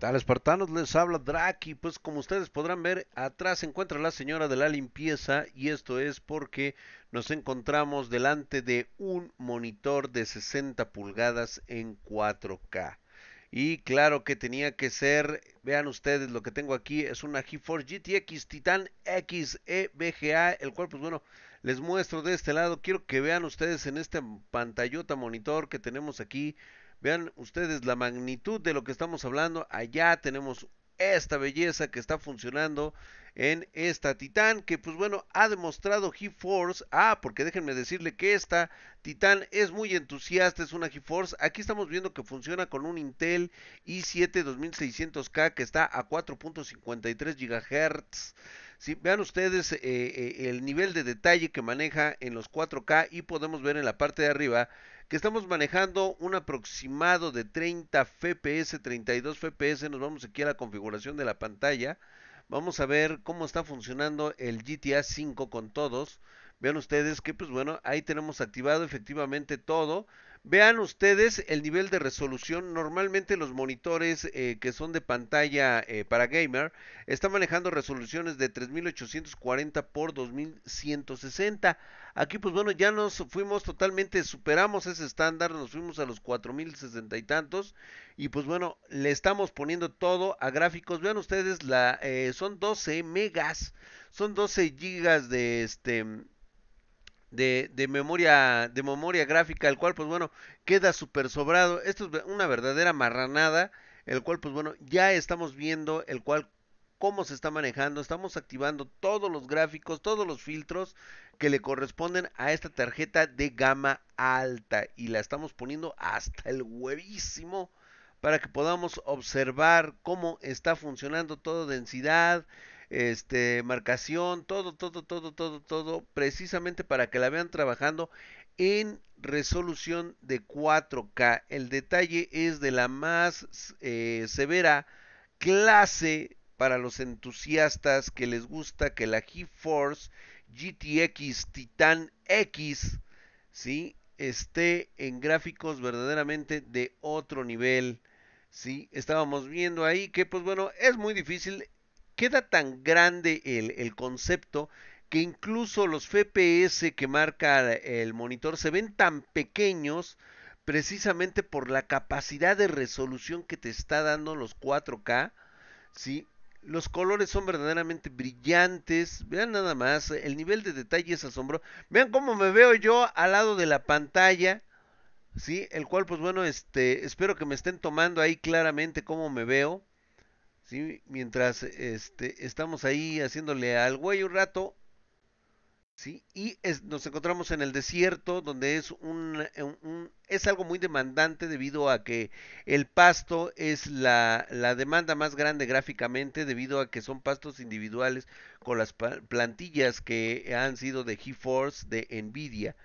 tal, espartanos? Les habla Draki. Pues como ustedes podrán ver, atrás se encuentra la señora de la limpieza y esto es porque nos encontramos delante de un monitor de 60 pulgadas en 4K. Y claro que tenía que ser, vean ustedes lo que tengo aquí, es una GeForce GTX Titan XE BGA, el cual pues bueno, les muestro de este lado, quiero que vean ustedes en este pantallota monitor que tenemos aquí Vean ustedes la magnitud de lo que estamos hablando. Allá tenemos esta belleza que está funcionando en esta Titán, que pues bueno, ha demostrado GeForce. Ah, porque déjenme decirle que esta Titán es muy entusiasta, es una force, Aquí estamos viendo que funciona con un Intel i7 2600K que está a 4.53 GHz. vean ustedes eh, eh, el nivel de detalle que maneja en los 4K y podemos ver en la parte de arriba que estamos manejando un aproximado de 30 FPS, 32 FPS. Nos vamos aquí a la configuración de la pantalla. Vamos a ver cómo está funcionando el GTA 5 con todos. Vean ustedes que pues bueno, ahí tenemos activado efectivamente todo. Vean ustedes el nivel de resolución. Normalmente los monitores eh, que son de pantalla eh, para gamer están manejando resoluciones de 3840 x 2160. Aquí pues bueno, ya nos fuimos totalmente, superamos ese estándar, nos fuimos a los 4060 y tantos. Y pues bueno, le estamos poniendo todo a gráficos. Vean ustedes, la, eh, son 12 megas, son 12 gigas de este de, memoria de memoria gráfica, el cual pues bueno, queda súper sobrado. Esto es una verdadera marranada, el cual pues bueno, ya estamos viendo el cual cómo se está manejando, estamos activando todos los gráficos, todos los filtros que le corresponden a esta tarjeta de gama alta y la estamos poniendo hasta el huevísimo para que podamos observar cómo está funcionando todo densidad, este, marcación, todo, todo, todo, todo, todo, precisamente para que la vean trabajando en resolución de 4K. El detalle es de la más eh, severa clase para los entusiastas que les gusta que la GeForce GTX Titan X, ¿sí? esté en gráficos verdaderamente de otro nivel. ¿sí? Estábamos viendo ahí que, pues bueno, es muy difícil queda tan grande el, concepto que incluso los FPS que marca el monitor se ven tan pequeños precisamente por la capacidad de resolución que te está dando los 4K, ¿sí? Los colores son verdaderamente brillantes, vean nada más, el nivel de detalle es asombroso. Vean cómo me veo yo al lado de la pantalla, ¿sí? El cual pues bueno, este, espero que me estén tomando ahí claramente cómo me veo. Mientras este, estamos ahí haciéndole al güey un rato, ¿sí? Y nos encontramos en el desierto, donde es, un, es algo muy demandante debido a que el pasto es la, demanda más grande gráficamente, debido a que son pastos individuales con las plantillas que han sido de GeForce, de Nvidia.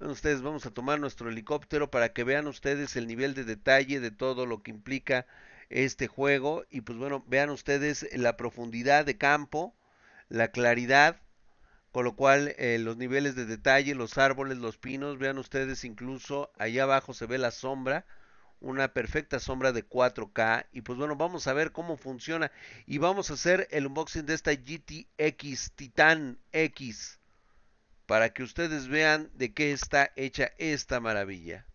Ustedes vamos a tomar nuestro helicóptero para que vean ustedes el nivel de detalle de todo lo que implica este juego. Y pues bueno, vean ustedes la profundidad de campo, la claridad, con lo cual eh, los niveles de detalle, los árboles, los pinos, vean ustedes incluso allá abajo se ve la sombra una perfecta sombra de 4K. Y pues bueno, vamos a ver cómo funciona. Y vamos a hacer el unboxing de esta GTX Titan X. Para que ustedes vean de qué está hecha esta maravilla.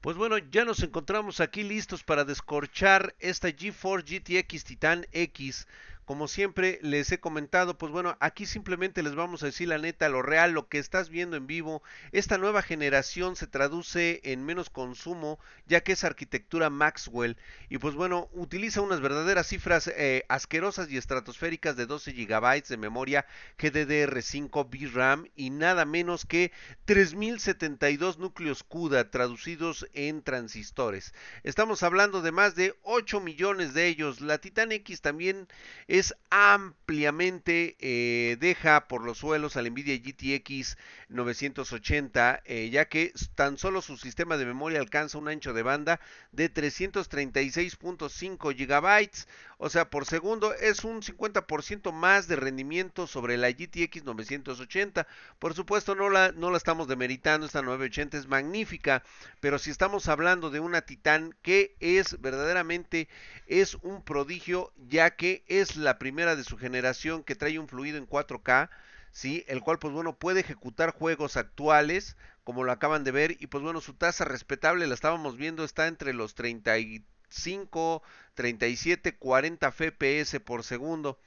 Pues bueno, ya nos encontramos aquí listos para descorchar esta GeForce GTX Titan X como siempre les he comentado, pues bueno, aquí simplemente les vamos a decir la neta, lo real, lo que estás viendo en vivo. Esta nueva generación se traduce en menos consumo, ya que es arquitectura Maxwell. Y pues bueno, utiliza unas verdaderas cifras eh, asquerosas y estratosféricas de 12 GB de memoria GDDR5 VRAM y nada menos que 3072 núcleos CUDA traducidos en transistores. Estamos hablando de más de 8 millones de ellos. La Titan X también es ampliamente eh, deja por los suelos al Nvidia GTX 980, eh, ya que tan solo su sistema de memoria alcanza un ancho de banda de 336.5 GB, o sea, por segundo es un 50% más de rendimiento sobre la GTX 980. Por supuesto, no la, no la estamos demeritando, esta 980 es magnífica, pero si estamos hablando de una titán que es verdaderamente es un prodigio, ya que es la la primera de su generación que trae un fluido en 4K, Si El cual, pues bueno, puede ejecutar juegos actuales, como lo acaban de ver, y pues bueno, su tasa respetable, la estábamos viendo, está entre los 35, 37, 40 FPS por segundo.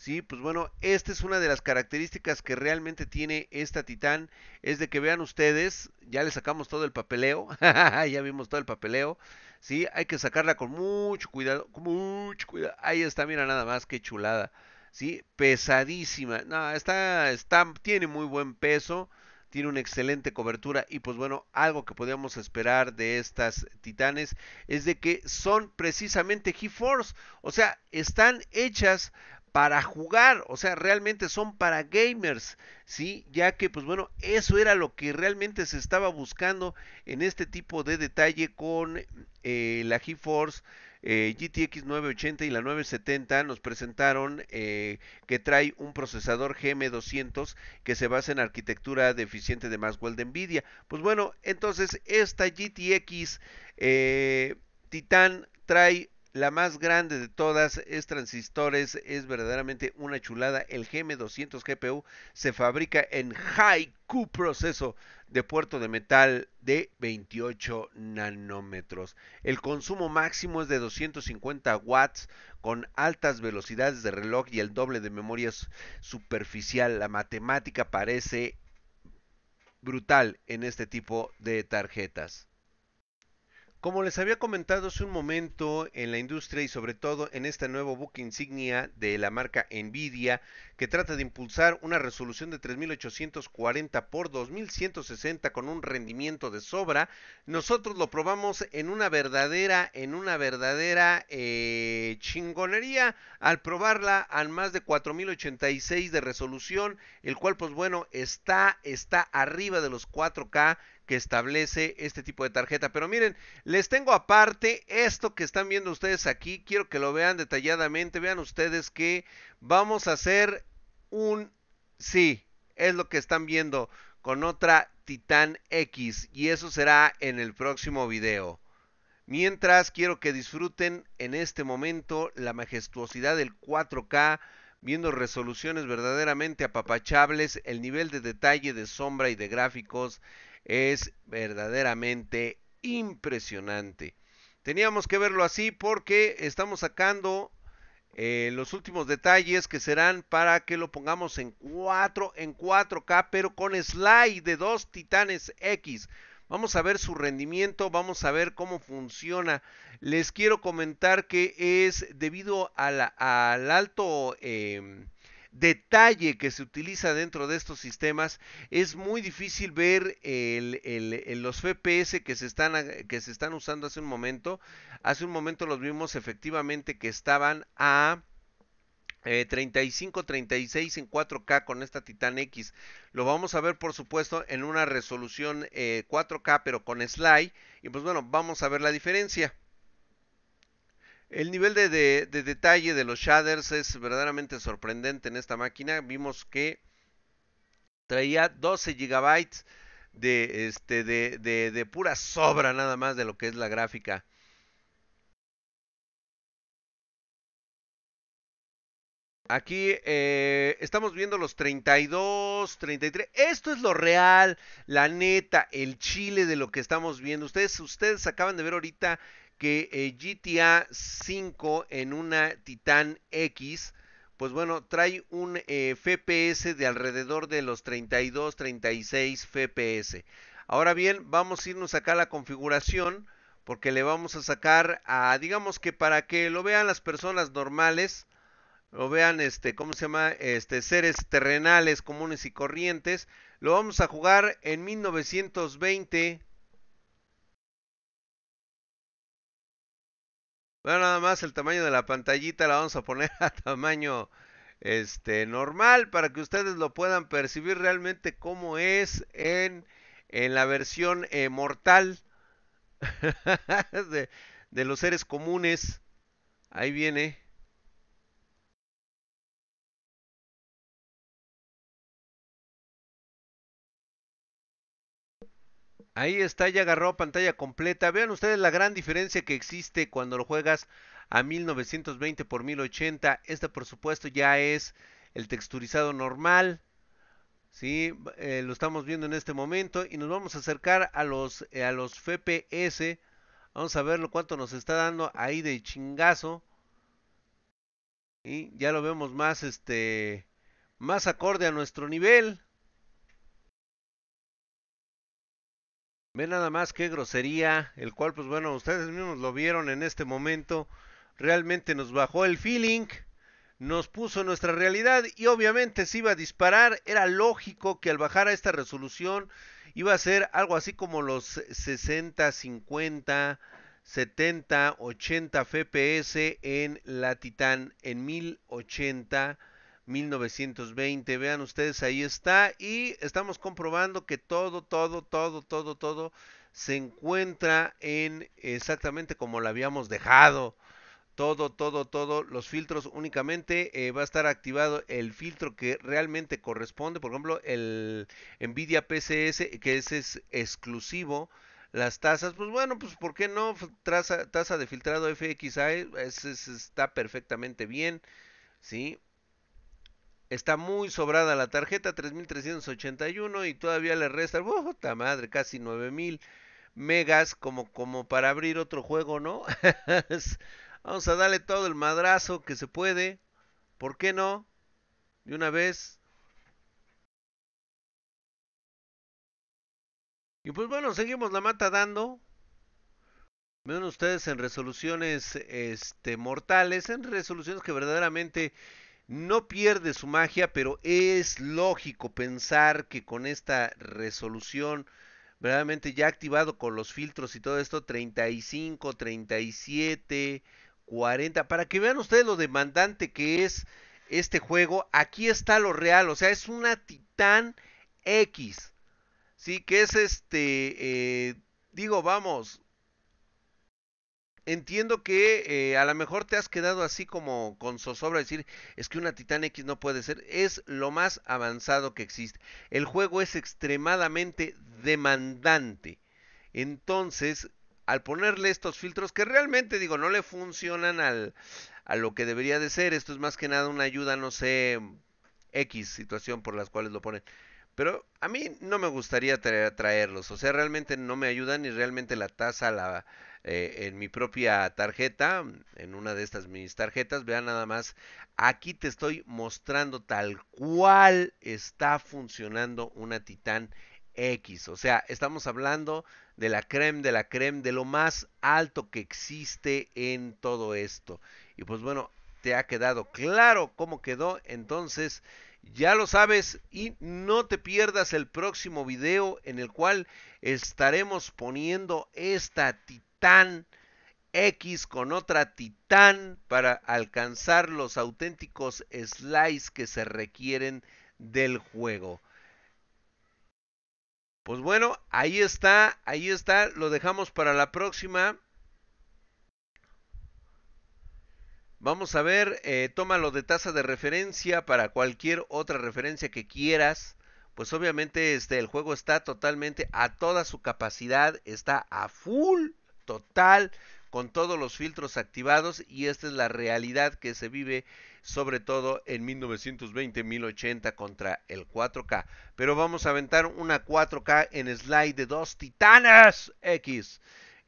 Sí, pues bueno, esta es una de las características que realmente tiene esta Titán, es de que vean ustedes, ya le sacamos todo el papeleo, ya vimos todo el papeleo, sí, hay que sacarla con mucho cuidado, con mucho cuidado, ahí está, mira nada más, qué chulada, sí, pesadísima, no, está, está, tiene muy buen peso, tiene una excelente cobertura y pues bueno, algo que podíamos esperar de estas titanes es de que son precisamente he force o sea, están hechas para jugar, o sea, realmente son para gamers, ¿sí? Ya que, pues bueno, eso era lo que realmente se estaba buscando en este tipo de detalle con eh, la GeForce eh, GTX 980 y la 970 nos presentaron eh, que trae un procesador GM200 que se basa en arquitectura deficiente de Maxwell de Nvidia. Pues bueno, entonces esta GTX Titan trae la más grande de todas es transistores, es verdaderamente una chulada. El GM200 GPU se fabrica en Haiku proceso de puerto de metal de 28 nanómetros. El consumo máximo es de 250 watts con altas velocidades de reloj y el doble de memoria superficial. La matemática parece brutal en este tipo de tarjetas. Como les había comentado hace un momento en la industria y sobre todo en este nuevo book insignia de la marca Nvidia que trata de impulsar una resolución de 3840 x 2160 con un rendimiento de sobra, nosotros lo probamos en una verdadera, en una verdadera eh, chingonería al probarla al más de 4086 de resolución, el cual pues bueno está, está arriba de los 4K que establece este tipo de tarjeta. Pero miren, les tengo aparte esto que están viendo ustedes aquí. Quiero que lo vean detalladamente. Vean ustedes que vamos a hacer un... Sí, es lo que están viendo con otra Titan X. Y eso será en el próximo video. Mientras quiero que disfruten en este momento la majestuosidad del 4K viendo resoluciones verdaderamente apapachables, el nivel de detalle, de sombra y de gráficos es verdaderamente impresionante. Teníamos que verlo así porque estamos sacando eh, los últimos detalles que serán para que lo pongamos en 4 en 4K, pero con slide de dos titanes X. Vamos a ver su rendimiento, vamos a ver cómo funciona. Les quiero comentar que es debido al alto em, detalle que se utiliza dentro de estos sistemas, es muy difícil ver los FPS que se, están, que se están usando hace un momento. Hace un momento los vimos efectivamente que estaban a... 35, eh, 36 en 4K con esta Titan X. Lo vamos a ver, por supuesto, en una resolución 4K, eh, pero con slide. Y pues bueno, vamos a ver la diferencia. El nivel de, detalle de los shaders es verdaderamente sorprendente en esta máquina. Vimos que traía 12 GB este, de pura sobra nada más de lo que es la gráfica. Aquí eh, estamos viendo los 32, 33. Esto es lo real, la neta, el chile de lo que estamos viendo. Ustedes, ustedes acaban de ver ahorita que eh, GTA 5 en una Titan X, pues bueno, trae un eh, FPS de alrededor de los 32, 36 FPS. Ahora bien, vamos a irnos acá a la configuración porque le vamos a sacar a, digamos que para que lo vean las personas normales lo vean este, ¿cómo se llama? Este, seres terrenales comunes y corrientes. Lo vamos a jugar en 1920. Bueno, nada más el tamaño de la pantallita la vamos a poner a tamaño este normal para que ustedes lo puedan percibir realmente como es en, en la versión eh, mortal de los seres comunes. Ahí viene. Ahí está, ya agarró pantalla completa. Vean ustedes la gran diferencia que existe cuando lo juegas a 1920 x 1080. este por supuesto ya es el texturizado normal. ¿sí? Eh, lo estamos viendo en este momento y nos vamos a acercar a los, eh, a los FPS. Vamos a lo cuánto nos está dando ahí de chingazo. Y ya lo vemos más este más acorde a nuestro nivel. Ve nada más qué grosería, el cual pues bueno, ustedes mismos lo vieron en este momento, realmente nos bajó el feeling, nos puso nuestra realidad y obviamente se iba a disparar, era lógico que al bajar a esta resolución iba a ser algo así como los 60, 50, 70, 80 FPS en la Titan en 1080 1920. Vean ustedes, ahí está. Y estamos comprobando que todo, todo, todo, todo, todo se encuentra en exactamente como lo habíamos dejado. Todo, todo, todo, los filtros únicamente eh, va a estar activado el filtro que realmente corresponde. Por ejemplo, el Nvidia PCS, que ese es exclusivo las tasas, pues bueno, pues ¿por qué no? tasa de filtrado FXI, ese está perfectamente bien, ¿sí? Está muy sobrada la tarjeta, 3381 y todavía le resta, puta madre, casi 9000 megas como, como para abrir otro juego, ¿no? Vamos a darle todo el madrazo que se puede. ¿Por qué no? De una vez. Y pues bueno, seguimos la mata dando. Vean ustedes en resoluciones este, mortales, en resoluciones que verdaderamente no pierde su magia, pero es lógico pensar que con esta resolución, verdaderamente ya activado con los filtros y todo esto, 35, 37, 40, para que vean ustedes lo demandante que es este juego, aquí está lo real, o sea, es una Titán X, sí, que es este, eh, digo, vamos, entiendo que eh, a lo mejor te has quedado así como con zozobra, decir, es que una Titan X no puede ser, es lo más avanzado que existe. El juego es extremadamente demandante. Entonces, al ponerle estos filtros que realmente digo, no le funcionan al, a lo que debería de ser, esto es más que nada una ayuda, no sé, X situación por las cuales lo ponen. Pero a mí no me gustaría traerlos. O sea, realmente no me ayudan y realmente la tasa la, eh, en mi propia tarjeta, en una de estas mis tarjetas, vean nada más, aquí te estoy mostrando tal cual está funcionando una Titan X. O sea, estamos hablando de la creme, de la creme, de lo más alto que existe en todo esto. Y pues bueno, te ha quedado claro cómo quedó, entonces ya lo sabes y no te pierdas el próximo video en el cual estaremos poniendo esta titán X con otra titán para alcanzar los auténticos slides que se requieren del juego. Pues bueno, ahí está, ahí está, lo dejamos para la próxima. Vamos a ver, eh, tómalo de tasa de referencia para cualquier otra referencia que quieras. Pues obviamente este, el juego está totalmente a toda su capacidad, está a full, total, con todos los filtros activados y esta es la realidad que se vive sobre todo en 1920-1080 contra el 4K. Pero vamos a aventar una 4K en slide de dos titanas X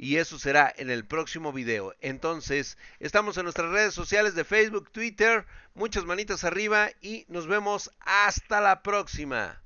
y eso será en el próximo video. Entonces, estamos en nuestras redes sociales de Facebook, Twitter, muchas manitas arriba y nos vemos hasta la próxima.